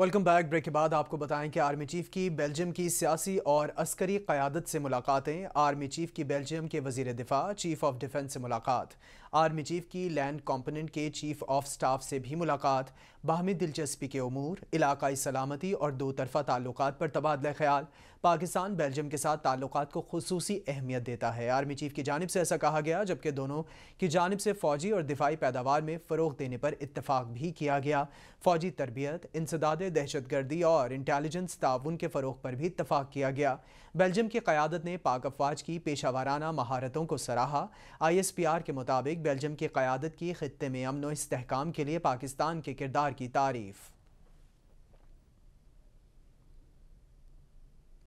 welcome back break के बाद आपको बताएं कि आर्मी चीफ की बेल्जियम की सियासी और अस्करी क़्यादत से मुलाकातें आर्मी चीफ की बेल्जियम के वजीर दिफा चीफ ऑफ डिफेंस से मुलाकात आर्मी चीफ की लैंड कॉम्पोनेंट के चीफ ऑफ स्टाफ से भी मुलाकात बाहमी दिलचस्पी के अमूर इलाकई सलामती और दो तरफा ताल्लुक पर तबादला ख्याल पाकिस्तान बेल्जियम के साथ ताल्लुक को खसूसी अहमियत देता है आर्मी चीफ की जानब से ऐसा कहा गया जबकि दोनों की जानब से फ़ौजी और दिफाई पैदावार में फ़रोग देने पर इतफाक़ भी किया गया फ़ौजी तरबियत इंसदाद दहशत गर्दी और इंटेलिजेंस ताउन के फ़रोग पर भी इतफाक़ किया गया बेल्जियम की क़्यादत ने पाक अफवाज की पेशा वाराना महारतों को सराहा आई एस पी आर के मुताबिक बेल्जियम की क़्यादत की ख़त्े में अमन व इसकाम के लिए पाकिस्तान के किरदार की तारीफ़